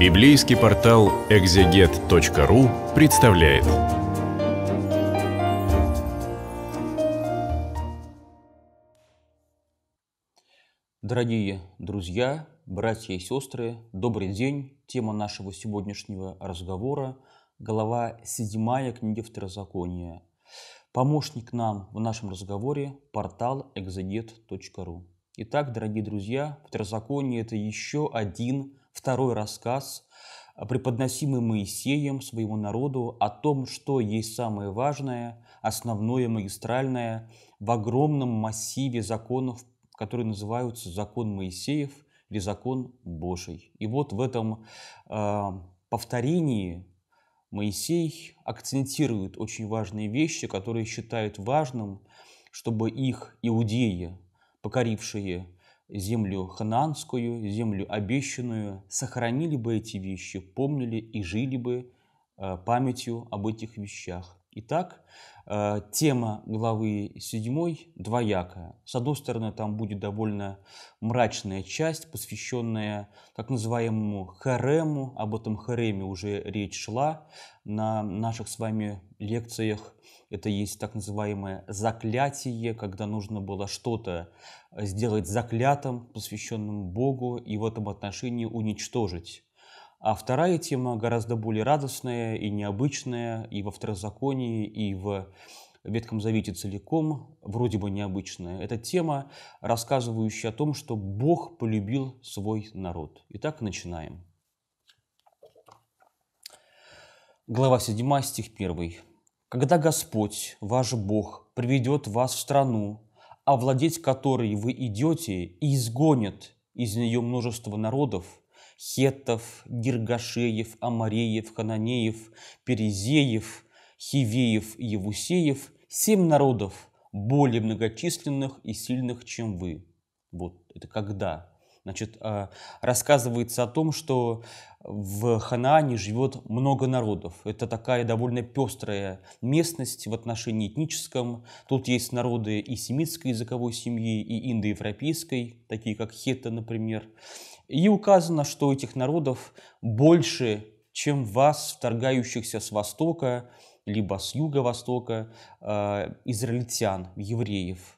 Библейский портал экзегет.ру представляет. Дорогие друзья, братья и сестры, добрый день. Тема нашего сегодняшнего разговора – глава 7 книги Второзакония. Помощник нам в нашем разговоре – портал экзегет.ру. Итак, дорогие друзья, Второзаконие – это еще один второй рассказ, э, преподносимый Моисеем своему народу о том, что есть самое важное, основное, магистральное в огромном массиве законов, которые называются «Закон Моисеев» или «Закон Божий». И вот в этом э, повторении Моисей акцентирует очень важные вещи, которые считает важным, чтобы их иудеи, покорившие землю хананскую, землю обещанную, сохранили бы эти вещи, помнили и жили бы э, памятью об этих вещах. Итак, э, тема главы 7 двоякая. С одной стороны, там будет довольно мрачная часть, посвященная так называемому харему. Об этом хареме уже речь шла на наших с вами лекциях это есть так называемое заклятие, когда нужно было что-то э, сделать заклятым, посвященным Богу, и в этом отношении уничтожить. А вторая тема гораздо более радостная и необычная и во второзаконии, и в Ветхом Завете целиком, вроде бы необычная. Это тема, рассказывающая о том, что Бог полюбил свой народ. Итак, начинаем. Глава 7, стих 1. Когда Господь, ваш Бог, приведет вас в страну, овладеть которой вы идете, и изгонит из нее множество народов, хеттов, гиргашеев, амареев, хананеев, перезеев, хивеев и евусеев, семь народов, более многочисленных и сильных, чем вы. Вот это когда? Значит, э, рассказывается о том, что в Ханаане живет много народов. Это такая довольно пестрая местность в отношении этническом. Тут есть народы и семитской языковой семьи, и индоевропейской, такие как хета, например. И указано, что этих народов больше, чем вас, вторгающихся с востока, либо с юго-востока, э, израильтян, евреев –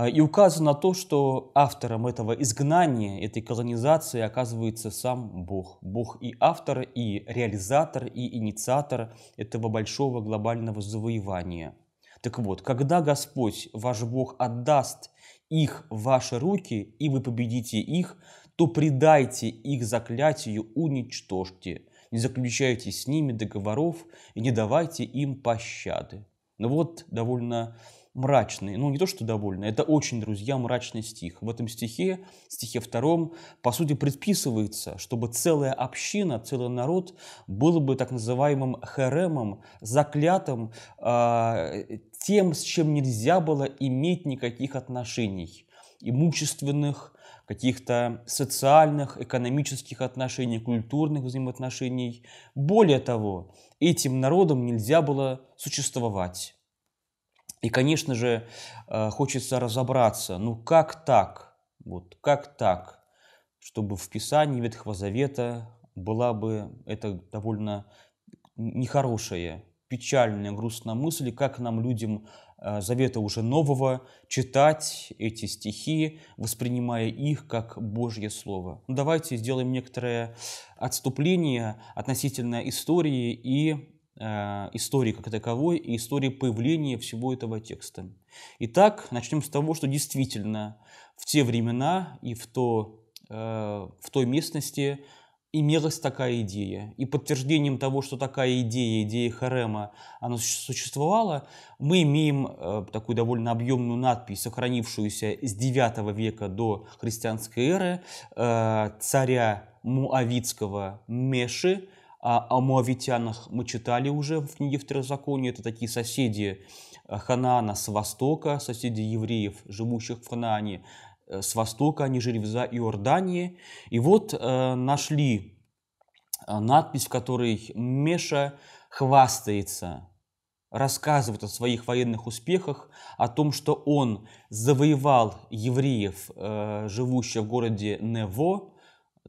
а, и указано то, что автором этого изгнания, этой колонизации оказывается сам Бог. Бог и автор, и реализатор, и инициатор этого большого глобального завоевания. Так вот, когда Господь, ваш Бог, отдаст их в ваши руки, и вы победите их, то предайте их заклятию, уничтожьте. Не заключайте с ними договоров и не давайте им пощады. Ну вот довольно мрачный, ну не то что довольный, это очень, друзья, мрачный стих. В этом стихе, стихе втором, по сути, предписывается, чтобы целая община, целый народ был бы так называемым херемом, заклятым, э, тем, с чем нельзя было иметь никаких отношений, имущественных, каких-то социальных, экономических отношений, культурных взаимоотношений. Более того, этим народам нельзя было существовать и, конечно же, э, хочется разобраться, ну как так, вот как так, чтобы в Писании Ветхого Завета была бы эта довольно нехорошая, печальная, грустная мысль, как нам, людям э, Завета уже нового, читать эти стихи, воспринимая их как Божье Слово. Ну, давайте сделаем некоторое отступление относительно истории и Э, истории как таковой и истории появления всего этого текста. Итак, начнем с того, что действительно в те времена и в, то, э, в той местности имелась такая идея. И подтверждением того, что такая идея, идея Харема, она существовала, мы имеем э, такую довольно объемную надпись, сохранившуюся с 9 века до христианской эры, царя Муавицкого Меши, а, а о муавитянах мы читали уже в книге Второзакония. Это такие соседи э, Ханаана с востока, соседи евреев, живущих в Ханаане. Э, с востока они жили в Иордании. И вот э, нашли э, надпись, в которой Меша хвастается, рассказывает о своих военных успехах, о том, что он завоевал евреев, э, живущих в городе Нево,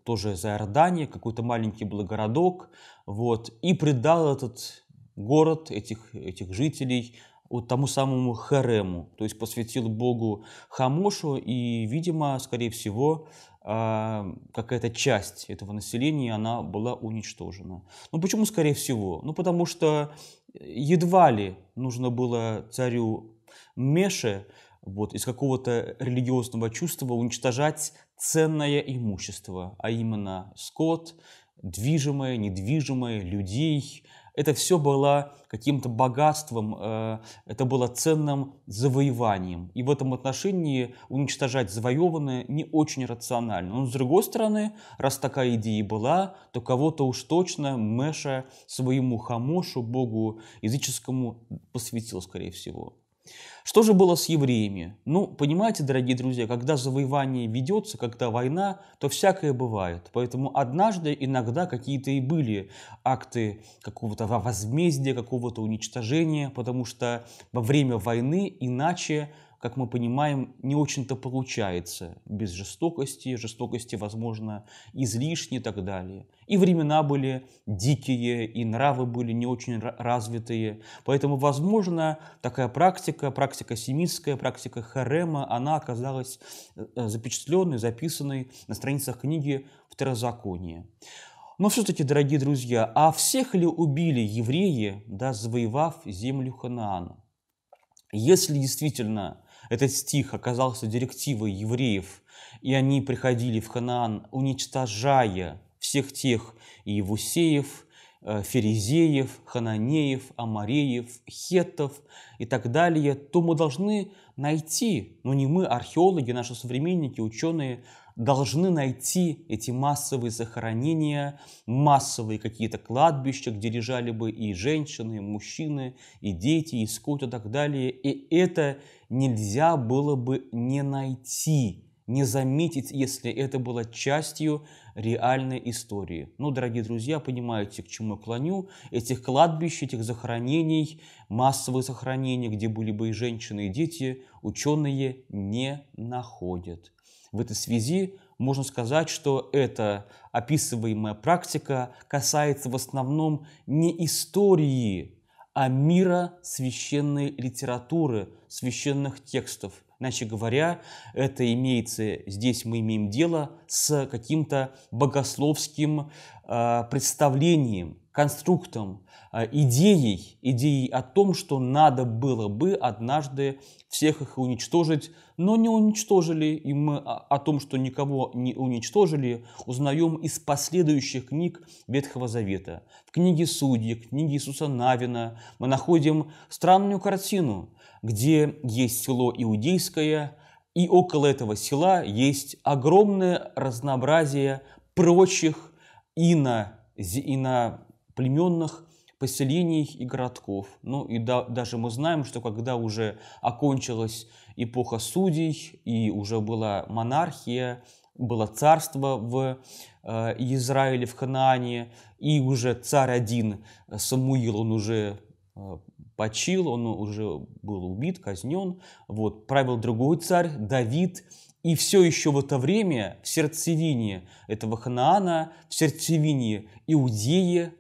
тоже из Иордании, какой-то маленький был городок, вот, и предал этот город, этих, этих жителей вот тому самому Харему, то есть посвятил богу Хамошу, и, видимо, скорее всего, а, какая-то часть этого населения, она была уничтожена. Ну почему, скорее всего? Ну потому что едва ли нужно было царю Меше вот, из какого-то религиозного чувства уничтожать ценное имущество, а именно скот, движимое, недвижимое, людей. Это все было каким-то богатством, э, это было ценным завоеванием. И в этом отношении уничтожать завоеванное не очень рационально. Но, с другой стороны, раз такая идея была, то кого-то уж точно Меша своему хамошу, богу языческому, посвятил, скорее всего. Что же было с евреями? Ну, понимаете, дорогие друзья, когда завоевание ведется, когда война, то всякое бывает. Поэтому однажды иногда какие-то и были акты какого-то возмездия, какого-то уничтожения, потому что во время войны иначе как мы понимаем, не очень-то получается без жестокости. Жестокости, возможно, излишне и так далее. И времена были дикие, и нравы были не очень развитые. Поэтому, возможно, такая практика, практика семитская, практика харема, она оказалась э, запечатленной, записанной на страницах книги «Второзаконие». Но все-таки, дорогие друзья, а всех ли убили евреи, да, завоевав землю Ханаана? Если действительно этот стих оказался директивой евреев, и они приходили в Ханаан, уничтожая всех тех евусеев, э, ферезеев, хананеев, амареев, хетов и так далее, то мы должны найти, но ну не мы, археологи, наши современники, ученые, должны найти эти массовые захоронения, массовые какие-то кладбища, где лежали бы и женщины, и мужчины, и дети, и скот и так далее. И это нельзя было бы не найти, не заметить, если это было частью реальной истории. Ну, дорогие друзья, понимаете, к чему я клоню. Этих кладбищ, этих захоронений, массовых захоронений, где были бы и женщины, и дети, ученые не находят. В этой связи можно сказать, что эта описываемая практика касается в основном не истории, а мира священной литературы, священных текстов. Иначе говоря, это имеется, здесь мы имеем дело с каким-то богословским э, представлением, конструктом, а, идеей, идеей о том, что надо было бы однажды всех их уничтожить, но не уничтожили, и мы о том, что никого не уничтожили, узнаем из последующих книг Ветхого Завета. В книге Судьи, книге Иисуса Навина мы находим странную картину, где есть село Иудейское, и около этого села есть огромное разнообразие прочих ино, ино племенных поселений и городков. Ну и да, даже мы знаем, что когда уже окончилась эпоха судей и уже была монархия, было царство в э, Израиле, в Ханаане, и уже царь один, э, Самуил, он уже э, почил, он уже был убит, казнен, вот, правил другой царь, Давид, и все еще в это время в сердцевине этого Ханаана, в сердцевине Иудеи,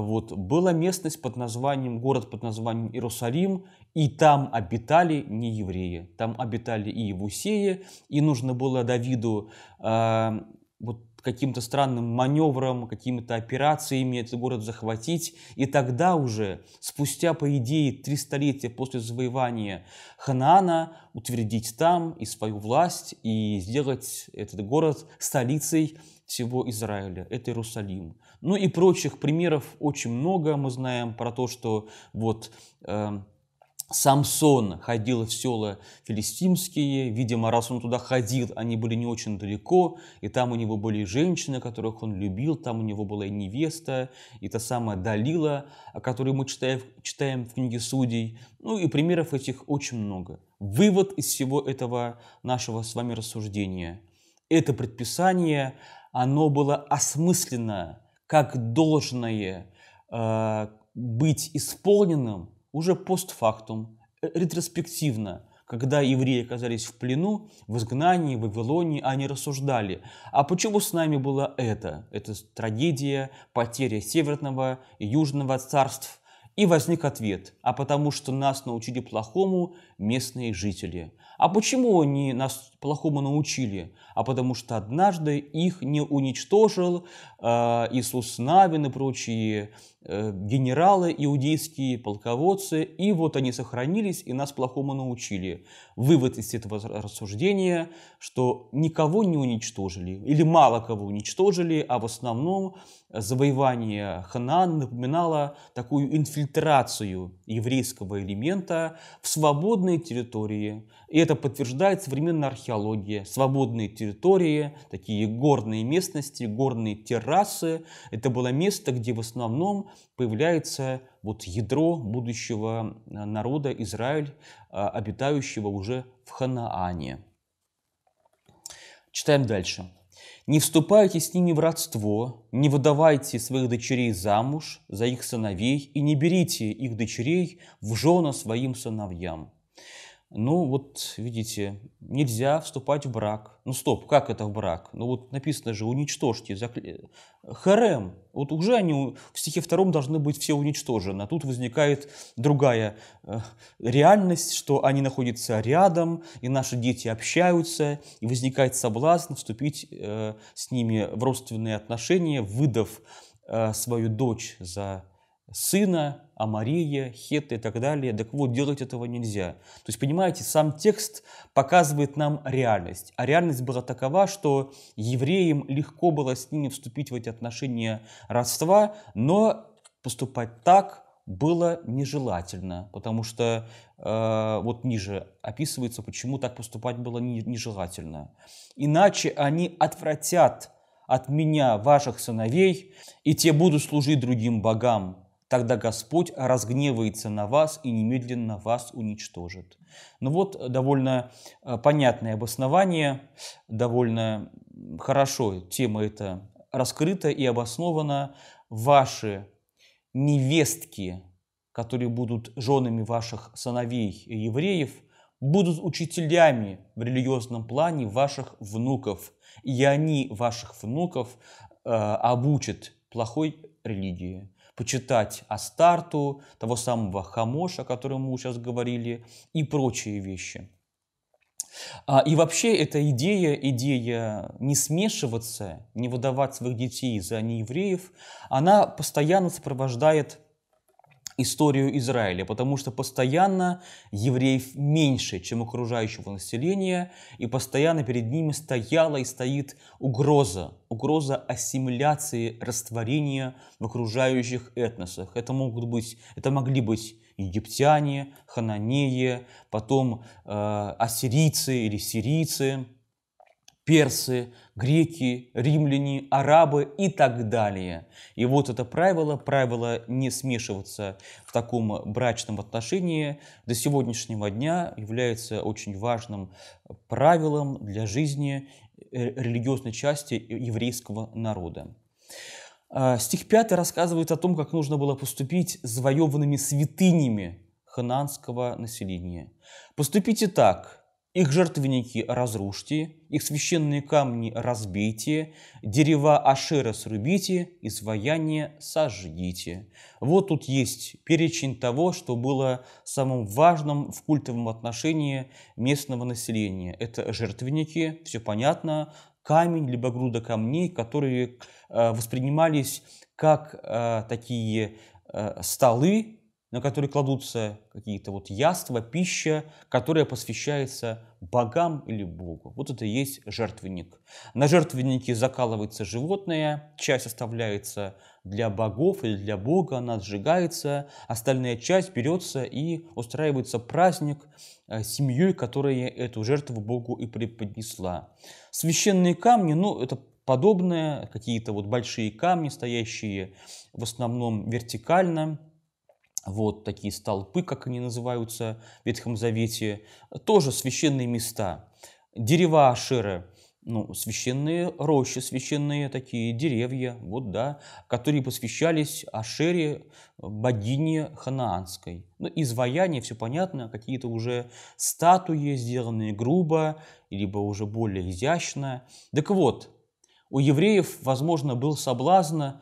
вот, была местность под названием, город под названием Иерусалим, и там обитали не евреи, там обитали и евусеи, и нужно было Давиду э, вот каким-то странным маневром, какими-то операциями этот город захватить. И тогда уже, спустя, по идее, три столетия после завоевания Ханаана, утвердить там и свою власть, и сделать этот город столицей всего Израиля, это Иерусалим. Ну и прочих примеров очень много. Мы знаем про то, что вот э, Самсон ходил в села филистимские, видимо, раз он туда ходил, они были не очень далеко, и там у него были женщины, которых он любил, там у него была и невеста, и та самая Далила, о которой мы читаем, читаем в книге Судей. Ну и примеров этих очень много. Вывод из всего этого нашего с вами рассуждения – это предписание оно было осмысленно, как должное э, быть исполненным уже постфактум, э, ретроспективно, когда евреи оказались в плену, в изгнании, в Вавилоне, они рассуждали, а почему с нами было это? Это трагедия, потеря Северного и Южного царств. И возник ответ, а потому что нас научили плохому местные жители. А почему они нас плохому научили, а потому что однажды их не уничтожил э, Иисус Навин и прочие э, генералы, иудейские полководцы, и вот они сохранились и нас плохому научили. Вывод из этого рассуждения, что никого не уничтожили, или мало кого уничтожили, а в основном завоевание Ханаан напоминало такую инфильтрацию еврейского элемента в свободные территории, и это подтверждает современная археология. Свободные территории, такие горные местности, горные террасы. Это было место, где в основном появляется вот ядро будущего э, народа Израиль, э, обитающего уже в Ханаане. Читаем дальше. «Не вступайте с ними в родство, не выдавайте своих дочерей замуж за их сыновей и не берите их дочерей в жены своим сыновьям, ну вот, видите, нельзя вступать в брак. Ну стоп, как это в брак? Ну вот написано же, уничтожьте, закле... Харем. Вот уже они в стихе втором должны быть все уничтожены. А тут возникает другая э, реальность, что они находятся рядом, и наши дети общаются, и возникает соблазн вступить э, с ними в родственные отношения, выдав э, свою дочь за сына, Амария, Хет и так далее. Так вот, делать этого нельзя. То есть, понимаете, сам текст показывает нам реальность. А реальность была такова, что евреям легко было с ними вступить в эти отношения родства, но поступать так было нежелательно, потому что э, вот ниже описывается, почему так поступать было нежелательно. Иначе они отвратят от меня ваших сыновей, и те будут служить другим богам, Тогда Господь разгневается на вас и немедленно вас уничтожит. Ну вот э, довольно э, понятное обоснование, довольно хорошо тема эта раскрыта и обоснована. Ваши невестки, которые будут женами ваших сыновей евреев, будут учителями в религиозном плане ваших внуков, и они ваших внуков э, обучат плохой религии почитать о старту того самого Хамоша, о котором мы сейчас говорили, и прочие вещи. А, и вообще эта идея, идея не смешиваться, не выдавать своих детей за неевреев, она постоянно сопровождает историю Израиля, потому что постоянно евреев меньше, чем окружающего населения, и постоянно перед ними стояла и стоит угроза, угроза ассимиляции, растворения в окружающих этносах. Это, могут быть, это могли быть египтяне, хананеи, потом э, ассирийцы или сирийцы – персы, греки, римляне, арабы и так далее. И вот это правило, правило не смешиваться в таком брачном отношении, до сегодняшнего дня является очень важным правилом для жизни э, религиозной части еврейского народа. А, стих 5 рассказывает о том, как нужно было поступить с завоеванными святынями хананского населения. «Поступите так, их жертвенники разрушьте, их священные камни разбейте, дерева Ашера срубите, изваяние сожгите. Вот тут есть перечень того, что было самым важным в культовом отношении местного населения. Это жертвенники, все понятно, камень, либо груда камней, которые э, воспринимались как э, такие э, столы, на которые кладутся какие-то вот яства, пища, которая посвящается богам или богу. Вот это и есть жертвенник. На жертвеннике закалывается животное, часть оставляется для богов или для бога, она сжигается, остальная часть берется и устраивается праздник э, семьей, которая эту жертву богу и преподнесла. Священные камни, ну, это подобное, какие-то вот большие камни, стоящие в основном вертикально, вот такие столпы, как они называются в Ветхом Завете, тоже священные места. Дерева Ашеры, ну, священные рощи, священные такие деревья, вот, да, которые посвящались Ашере, богине Ханаанской. Ну, изваяния, все понятно, какие-то уже статуи, сделанные грубо, либо уже более изящно. Так вот, у евреев, возможно, был соблазн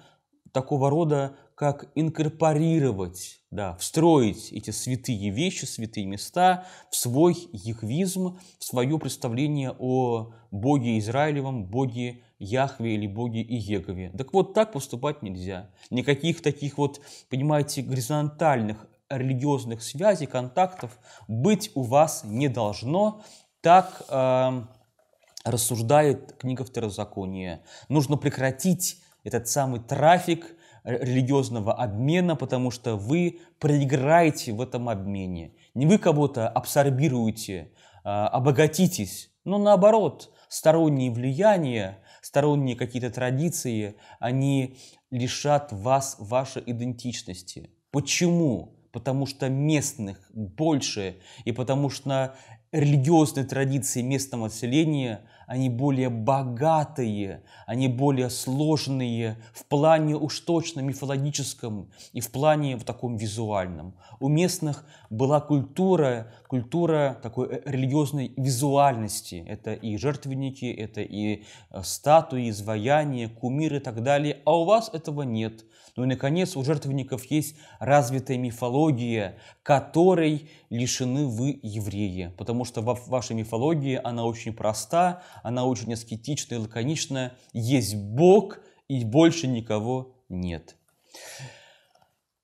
такого рода как инкорпорировать, да, встроить эти святые вещи, святые места в свой яхвизм, в свое представление о Боге Израилевом, Боге Яхве или Боге Иегове. Так вот, так поступать нельзя. Никаких таких вот, понимаете, горизонтальных религиозных связей, контактов быть у вас не должно. Так э, рассуждает книга Второзакония. Нужно прекратить этот самый трафик религиозного обмена, потому что вы проиграете в этом обмене. Не вы кого-то абсорбируете, а, обогатитесь, но наоборот, сторонние влияния, сторонние какие-то традиции, они лишат вас вашей идентичности. Почему? Потому что местных больше, и потому что религиозные традиции местного населения – они более богатые, они более сложные в плане уж точно мифологическом и в плане в таком визуальном. У местных была культура, культура такой э, религиозной визуальности. Это и жертвенники, это и э, статуи, изваяния, кумиры и так далее. А у вас этого нет. Ну и, наконец, у жертвенников есть развитая мифология, которой лишены вы евреи, потому что ваша мифология она очень проста, она очень аскетичная, лаконичная. Есть Бог и больше никого нет.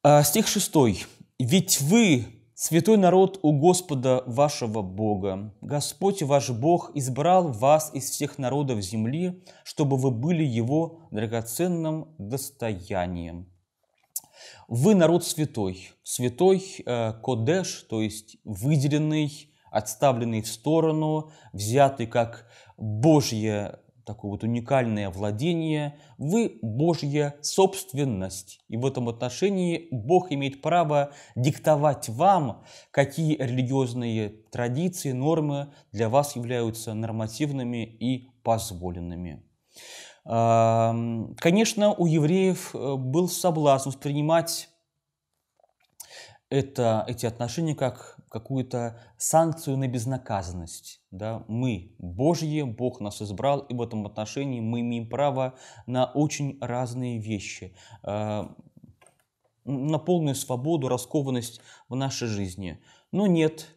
А, стих 6. «Ведь вы, святой народ у Господа вашего Бога, Господь ваш Бог избрал вас из всех народов земли, чтобы вы были его драгоценным достоянием». Вы народ святой, святой э, кодеш, то есть выделенный, отставленный в сторону, взятый как Божье такое вот уникальное владение, вы Божья собственность. И в этом отношении Бог имеет право диктовать вам, какие религиозные традиции, нормы для вас являются нормативными и позволенными. Конечно, у евреев э, был соблазн воспринимать это, эти отношения как какую-то санкцию на безнаказанность. Да? Мы Божьи, Бог нас избрал, и в этом отношении мы имеем право на очень разные вещи, э, на полную свободу, раскованность в нашей жизни. Но нет,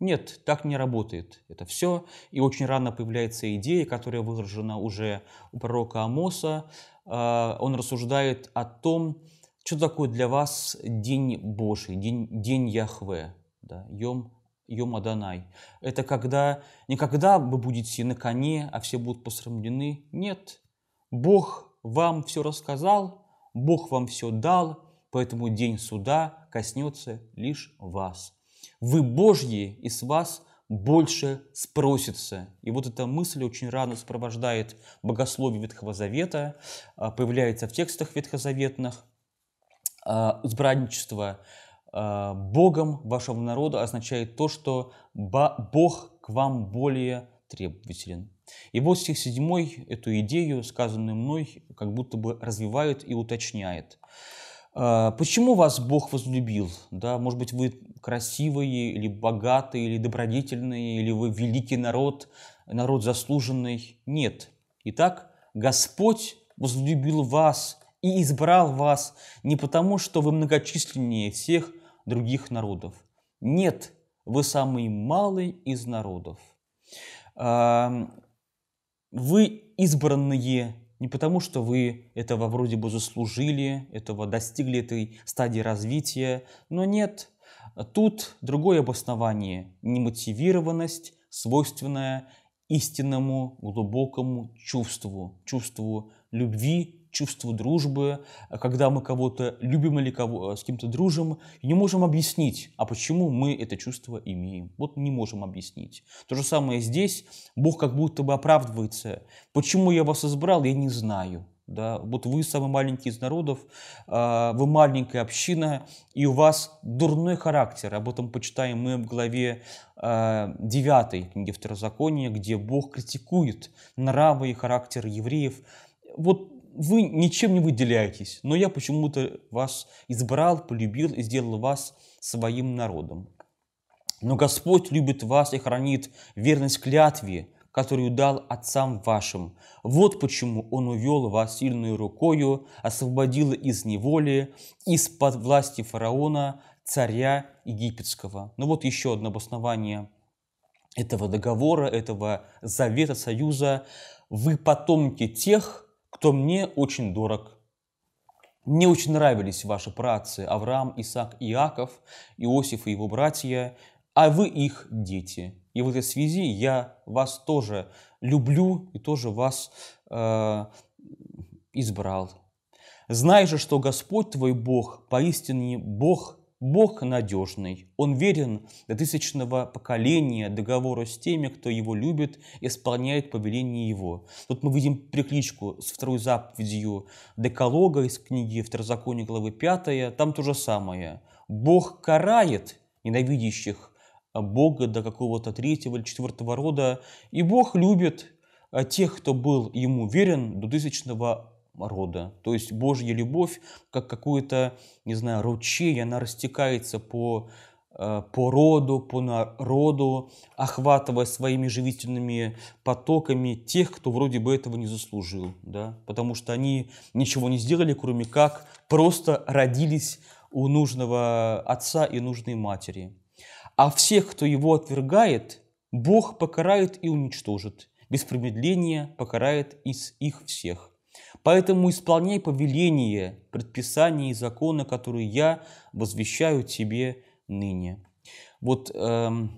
нет, так не работает это все. И очень рано появляется идея, которая выражена уже у пророка Амоса. Э, он рассуждает о том, что такое для вас День Божий, День, день Яхве да, Йом, Йом Аданай. Это когда, не когда вы будете на коне, а все будут посрамлены. Нет, Бог вам все рассказал, Бог вам все дал, поэтому день суда коснется лишь вас. Вы Божьи, и с вас больше спросится. И вот эта мысль очень рано сопровождает богословие Ветхого Завета, а, появляется в текстах ветхозаветных, избранничество а, – а, Богом вашего народа означает то, что Бог к вам более требователен. И вот стих 7 эту идею, сказанную мной, как будто бы развивает и уточняет. «А, почему вас Бог возлюбил? Да, может быть, вы красивые, или богатые, или добродетельные, или вы великий народ, народ заслуженный? Нет. Итак, Господь возлюбил вас и избрал вас не потому, что вы многочисленнее всех – других народов. Нет, вы самый малый из народов. Вы избранные не потому, что вы этого вроде бы заслужили, этого достигли этой стадии развития, но нет. Тут другое обоснование – немотивированность, свойственная истинному глубокому чувству, чувству любви чувству дружбы, э, когда мы кого-то любим или кого, э, с кем-то дружим, и не можем объяснить, а почему мы это чувство имеем. Вот не можем объяснить. То же самое здесь. Бог как будто бы оправдывается. Почему я вас избрал, я не знаю. Да, вот вы самый маленький из народов, а, вы маленькая община, и у вас дурной характер. Об этом почитаем мы в главе 9 а, книги Второзакония, где Бог критикует нравы и характер евреев. Вот вы ничем не выделяетесь, но я почему-то вас избрал, полюбил и сделал вас своим народом. Но Господь любит вас и хранит верность клятве, которую дал отцам вашим. Вот почему Он увел вас сильную рукою, освободил из неволи, из-под власти фараона, царя египетского. Ну вот еще одно обоснование этого договора, этого завета, союза. Вы потомки тех, кто мне очень дорог. Мне очень нравились ваши працы Авраам, Исаак, Иаков, Иосиф и его братья, а вы их дети. И в этой связи я вас тоже люблю и тоже вас э, избрал. Знай же, что Господь твой Бог, поистине Бог Бог надежный, Он верен до тысячного поколения договору с теми, кто Его любит, и исполняет повеление Его. Тут мы видим прикличку с второй заповедью Деколога из книги Второзакония главы 5, там то же самое. Бог карает ненавидящих а Бога до какого-то третьего или четвертого рода, и Бог любит а тех, кто был Ему верен до тысячного рода. То есть Божья любовь, как какой-то, не знаю, ручей, она растекается по, э, по роду, по народу, охватывая своими живительными потоками тех, кто вроде бы этого не заслужил. Да? Потому что они ничего не сделали, кроме как просто родились у нужного отца и нужной матери. А всех, кто его отвергает, Бог покарает и уничтожит. Без промедления покарает из их всех. Поэтому исполняй повеления, предписания и законы, которые я возвещаю тебе ныне. Вот эм,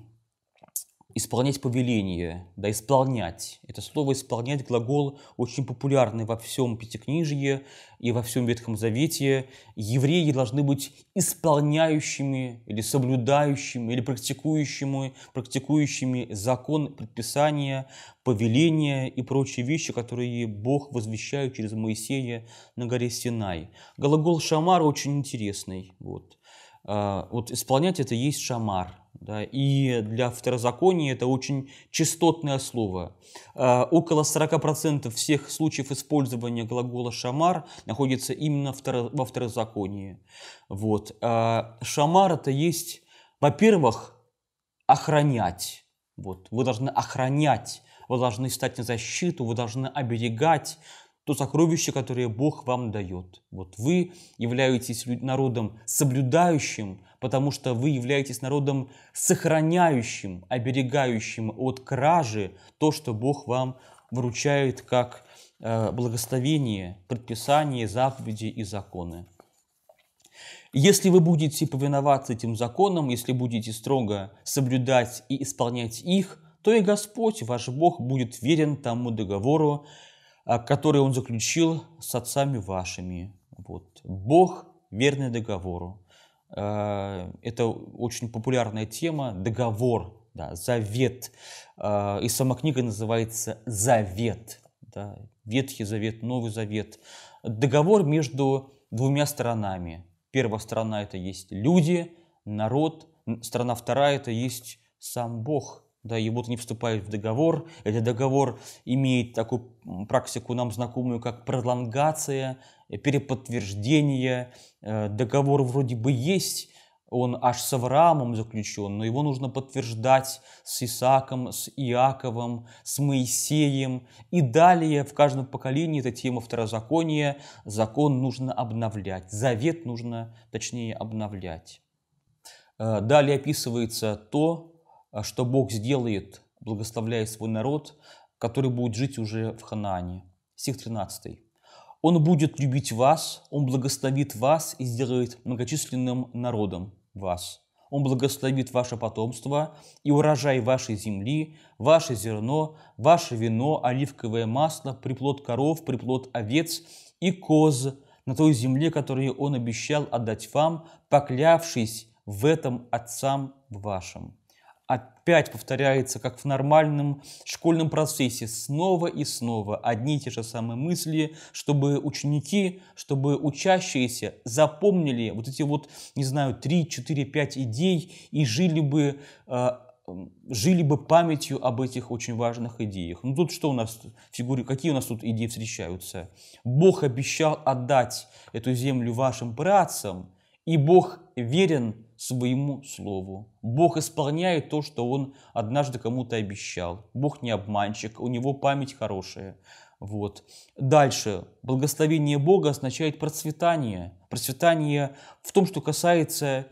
исполнять повеление, да, исполнять. Это слово «исполнять» глагол очень популярный во всем Пятикнижье и во всем Ветхом Завете. Евреи должны быть исполняющими или соблюдающими, или практикующими, практикующими закон, предписания, повеления и прочие вещи, которые Бог возвещает через Моисея на горе Синай. Глагол «шамар» очень интересный. Вот, а, вот исполнять – это есть «шамар», да, и для второзакония это очень частотное слово. Э, около 40% всех случаев использования глагола «шамар» находится именно во второзаконии. Вот. Э, Шамар – это есть, во-первых, охранять. Вот. Вы должны охранять, вы должны стать на защиту, вы должны оберегать, то сокровище, которое Бог вам дает. Вот вы являетесь народом соблюдающим, потому что вы являетесь народом сохраняющим, оберегающим от кражи то, что Бог вам вручает как э, благословение, предписание, заповеди и законы. Если вы будете повиноваться этим законам, если будете строго соблюдать и исполнять их, то и Господь, ваш Бог, будет верен тому договору, а, который он заключил с отцами вашими. Вот. Бог верный договору. А, это очень популярная тема, договор, да, завет. А, и сама книга называется «Завет». Да, Ветхий Завет, Новый Завет. Договор между двумя сторонами. Первая сторона – это есть люди, народ. Сторона вторая – это есть сам Бог – да, и будто не вступают в договор. Этот договор имеет такую практику нам знакомую, как пролонгация, э, переподтверждение. Э, договор вроде бы есть, он аж с Авраамом заключен, но его нужно подтверждать с Исааком, с Иаковом, с Моисеем. И далее в каждом поколении эта тема второзакония, закон нужно обновлять, завет нужно, точнее, обновлять. Э, далее описывается то, Э, что Бог сделает, благословляя свой народ, который будет жить уже в Ханаане. Стих 13. «Он будет любить вас, он благословит вас и сделает многочисленным народом вас. Он благословит ваше потомство и урожай вашей земли, ваше зерно, ваше вино, оливковое масло, приплод коров, приплод овец и коз на той земле, которую он обещал отдать вам, поклявшись в этом отцам вашим опять повторяется, как в нормальном школьном процессе, снова и снова одни и те же самые мысли, чтобы ученики, чтобы учащиеся запомнили вот эти вот, не знаю, 3, 4, 5 идей и жили бы э, жили бы памятью об этих очень важных идеях. Ну тут что у нас в фигуре, какие у нас тут идеи встречаются? Бог обещал отдать эту землю вашим працам, и Бог верен своему слову. Бог исполняет то, что он однажды кому-то обещал. Бог не обманщик, у него память хорошая. Вот. Дальше. Благословение Бога означает процветание. Процветание в том, что касается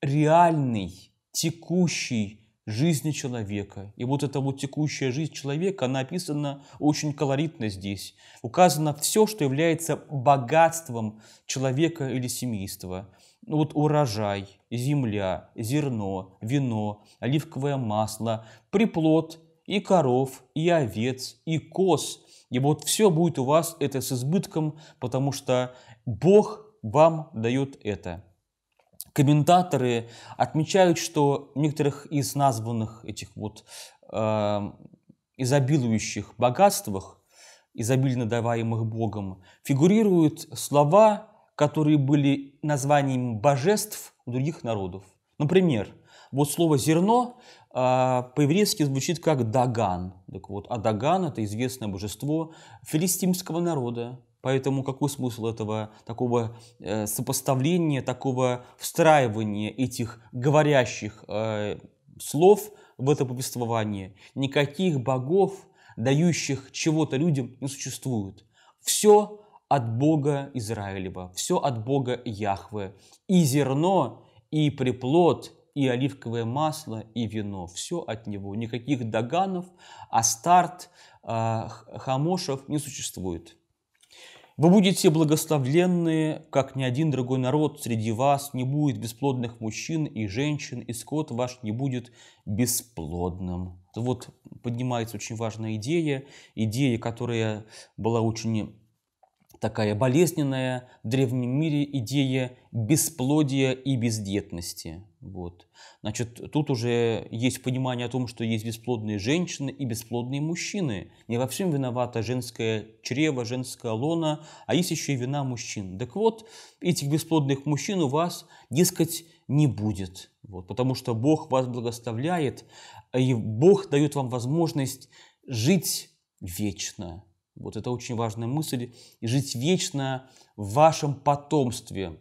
реальной, текущей жизни человека. И вот эта вот текущая жизнь человека, она описана очень колоритно здесь. Указано все, что является богатством человека или семейства. Ну, вот урожай, земля, зерно, вино, оливковое масло, приплод и коров, и овец, и коз. И вот все будет у вас это с избытком, потому что Бог вам дает это. Комментаторы отмечают, что некоторых из названных этих вот э, изобилующих богатствах, изобильно даваемых Богом, фигурируют слова которые были названием божеств у других народов. Например, вот слово «зерно» а, по-еврейски звучит как «даган». Так вот, а Даган – это известное божество филистимского народа. Поэтому какой смысл этого такого э, сопоставления, такого встраивания этих говорящих э, слов в это повествование? Никаких богов, дающих чего-то людям, не существует. Все от Бога Израилева, все от Бога Яхве, и зерно, и приплод, и оливковое масло, и вино, все от него, никаких доганов, астарт, а, хамошев не существует. Вы будете благословленны, как ни один другой народ среди вас, не будет бесплодных мужчин и женщин, и скот ваш не будет бесплодным. Вот поднимается очень важная идея, идея, которая была очень такая болезненная в древнем мире идея бесплодия и бездетности. Вот. Значит, тут уже есть понимание о том, что есть бесплодные женщины и бесплодные мужчины. Не во всем виновата женское чрево, женская лона, а есть еще и вина мужчин. Так вот, этих бесплодных мужчин у вас, дескать, не будет. Вот, потому что Бог вас благословляет, и Бог дает вам возможность жить вечно. Вот это очень важная мысль. И жить вечно в вашем потомстве,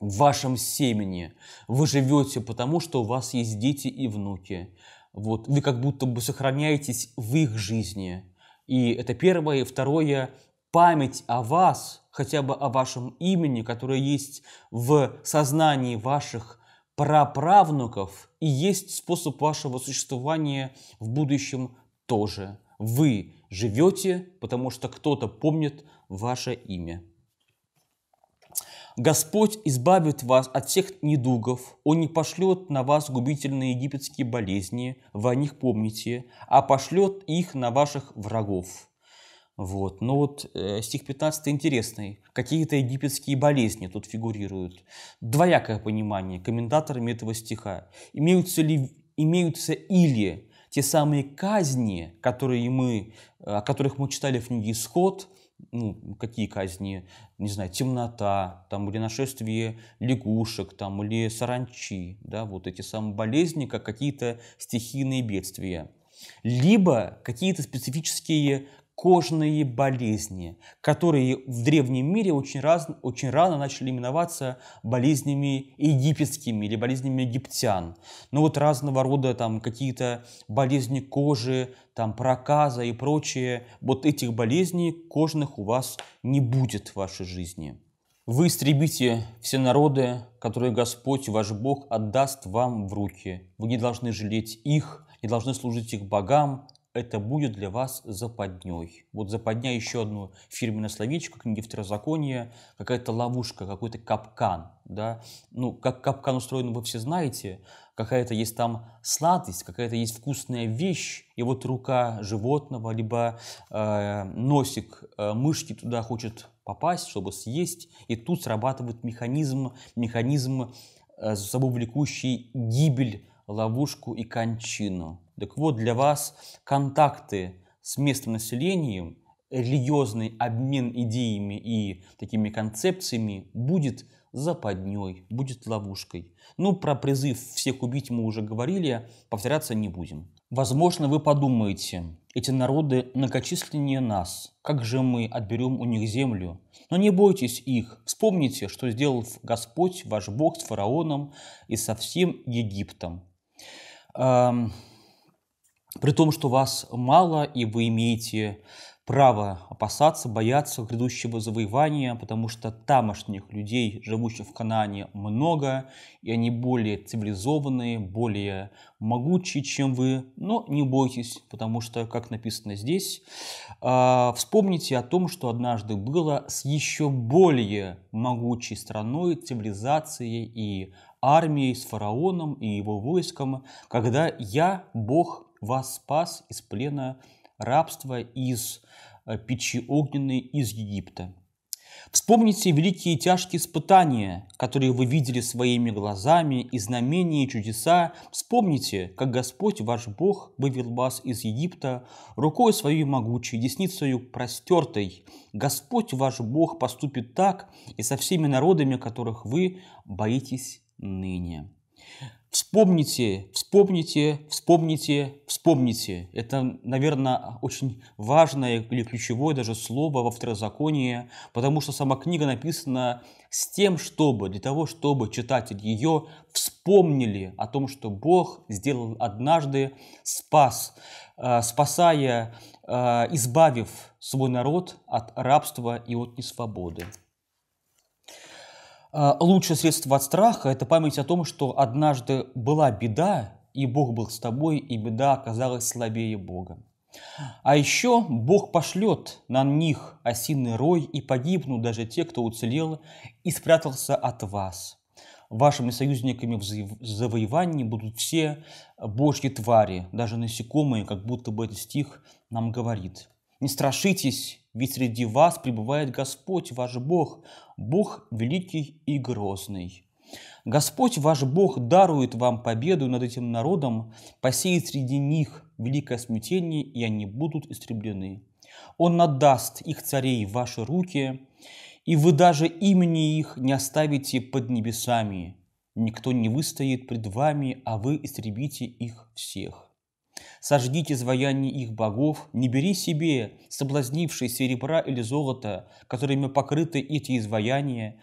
в вашем семени. Вы живете потому, что у вас есть дети и внуки. Вот, вы как будто бы сохраняетесь в их жизни. И это первое. И второе, память о вас, хотя бы о вашем имени, которое есть в сознании ваших праправнуков, и есть способ вашего существования в будущем тоже. Вы живете, потому что кто-то помнит ваше имя. Господь избавит вас от всех недугов, Он не пошлет на вас губительные египетские болезни, вы о них помните, а пошлет их на ваших врагов. Вот. Но ну вот э, стих 15 интересный. Какие-то египетские болезни тут фигурируют. Двоякое понимание комментаторами этого стиха. Имеются, ли, имеются или те самые казни, которые мы, э, о которых мы читали в книге «Исход», ну, какие казни, не знаю, темнота, там, или нашествие лягушек, там, или саранчи, да, вот эти самые болезни, как какие-то стихийные бедствия. Либо какие-то специфические кожные болезни, которые в древнем мире очень, раз, очень рано начали именоваться болезнями египетскими или болезнями египтян. Но ну вот разного рода там какие-то болезни кожи, там проказа и прочее, вот этих болезней кожных у вас не будет в вашей жизни. Вы истребите все народы, которые Господь, ваш Бог, отдаст вам в руки. Вы не должны жалеть их, не должны служить их богам, это будет для вас западней. Вот западня еще одну фирменную словечко, книги второзакония, какая-то ловушка, какой-то капкан. Да? Ну, как капкан устроен, вы все знаете. Какая-то есть там сладость, какая-то есть вкусная вещь, и вот рука животного, либо э, носик э, мышки туда хочет попасть, чтобы съесть, и тут срабатывает механизм, механизм э, за собой влекущий гибель, ловушку и кончину. Так вот, для вас контакты с местным населением, религиозный обмен идеями и такими концепциями будет западней, будет ловушкой. Ну, про призыв всех убить мы уже говорили, повторяться не будем. Возможно, вы подумаете, эти народы многочисленнее нас, как же мы отберем у них землю? Но не бойтесь их, вспомните, что сделал Господь, ваш Бог, с фараоном и со всем Египтом. Эм, при том, что вас мало, и вы имеете право опасаться, бояться грядущего завоевания, потому что тамошних людей, живущих в Канане, много, и они более цивилизованные, более могучие, чем вы, но не бойтесь, потому что, как написано здесь, э, вспомните о том, что однажды было с еще более могучей страной, цивилизацией и армией, с фараоном и его войском, когда я, Бог, вас спас из плена рабства, из э, печи огненной, из Египта. Вспомните великие тяжкие испытания, которые вы видели своими глазами, и знамения, и чудеса. Вспомните, как Господь, ваш Бог, вывел вас из Египта рукой своей могучей, десницей простертой. Господь, ваш Бог, поступит так и со всеми народами, которых вы боитесь ныне. Вспомните, вспомните, вспомните, вспомните. Это, наверное, очень важное или ключевое даже слово во второзаконии, потому что сама книга написана с тем, чтобы, для того, чтобы читатель ее вспомнили о том, что Бог сделал однажды, спас, э, спасая, э, избавив свой народ от рабства и от несвободы. А, лучшее средство от страха – это память о том, что однажды была беда, и Бог был с тобой, и беда оказалась слабее Бога. А еще Бог пошлет на них осиный рой, и погибнут даже те, кто уцелел и спрятался от вас. Вашими союзниками в завоевании будут все божьи твари, даже насекомые, как будто бы этот стих нам говорит – не страшитесь, ведь среди вас пребывает Господь ваш Бог, Бог великий и грозный. Господь ваш Бог дарует вам победу над этим народом, посеет среди них великое смятение, и они будут истреблены. Он надаст их царей в ваши руки, и вы даже имени их не оставите под небесами. Никто не выстоит пред вами, а вы истребите их всех. Сожгите изваяние их богов, не бери себе, соблазнившие серебра или золота, которыми покрыты эти изваяния,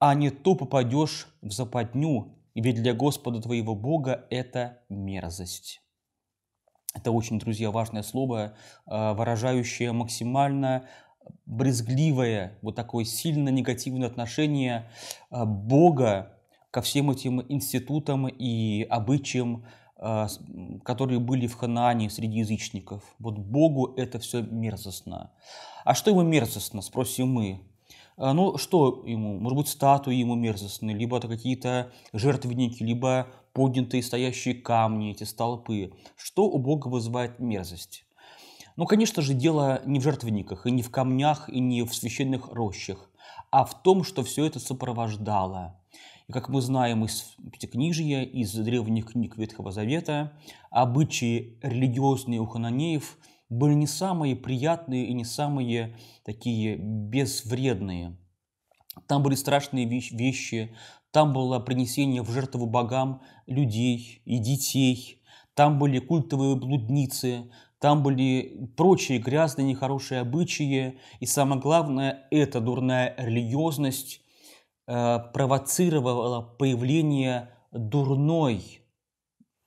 а не то попадешь в западню, ведь для Господа твоего Бога это мерзость. Это очень, друзья, важное слово, э, выражающее максимально брезгливое, вот такое сильно негативное отношение э, Бога ко всем этим институтам и обычаям а, которые были в Ханаане среди язычников. Вот Богу это все мерзостно. А что ему мерзостно, спросим мы. «А, ну, что ему? Может быть, статуи ему мерзостны, либо это какие-то жертвенники, либо поднятые стоящие камни, эти столпы. Что у Бога вызывает мерзость? Ну, конечно же, дело не в жертвенниках, и не в камнях, и не в священных рощах, а в том, что все это сопровождало и как мы знаем из Пятикнижия, из древних книг Ветхого Завета, обычаи религиозные у хананеев были не самые приятные и не самые такие безвредные. Там были страшные вещи, там было принесение в жертву богам людей и детей, там были культовые блудницы, там были прочие грязные, нехорошие обычаи, и самое главное, эта дурная религиозность Э, провоцировала появление дурной,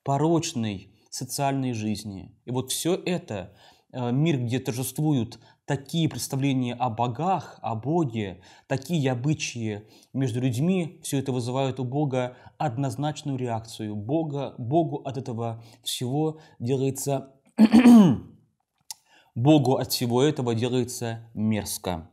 порочной социальной жизни. И вот все это, э, мир, где торжествуют такие представления о богах, о Боге, такие обычаи между людьми, все это вызывает у Бога однозначную реакцию. Бога, Богу от этого всего делается... Богу от всего этого делается мерзко.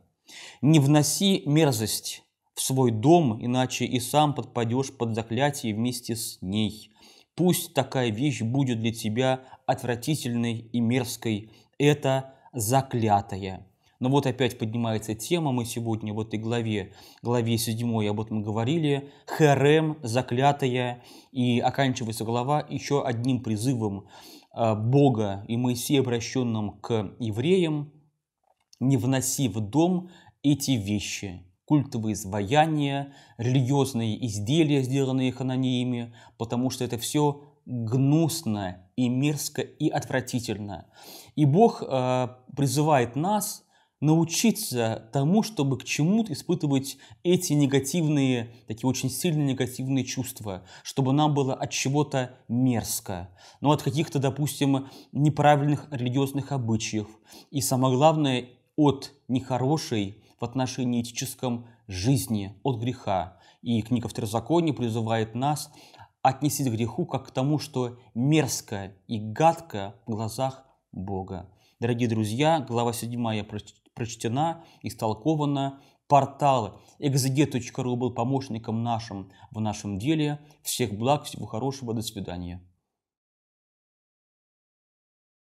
Не вноси мерзость в свой дом, иначе и сам подпадешь под заклятие вместе с ней. Пусть такая вещь будет для тебя отвратительной и мерзкой. Это заклятая. Но ну вот опять поднимается тема, мы сегодня в этой главе, главе 7 об этом говорили, херем, заклятая, и оканчивается глава еще одним призывом э, Бога и Моисея, обращенным к евреям, не вноси в дом эти вещи, культовые изваяния, религиозные изделия, сделанные хананиями, потому что это все гнусно и мерзко и отвратительно. И Бог э, призывает нас научиться тому, чтобы к чему-то испытывать эти негативные, такие очень сильные негативные чувства, чтобы нам было от чего-то мерзко, ну от каких-то, допустим, неправильных религиозных обычаев, и самое главное, от нехорошей в отношении этическом жизни от греха. И книга Второзакония призывает нас отнесись к греху как к тому, что мерзко и гадко в глазах Бога. Дорогие друзья, глава 7 прочтена, истолкована. Портал exeget.ru был помощником нашим в нашем деле. Всех благ, всего хорошего, до свидания.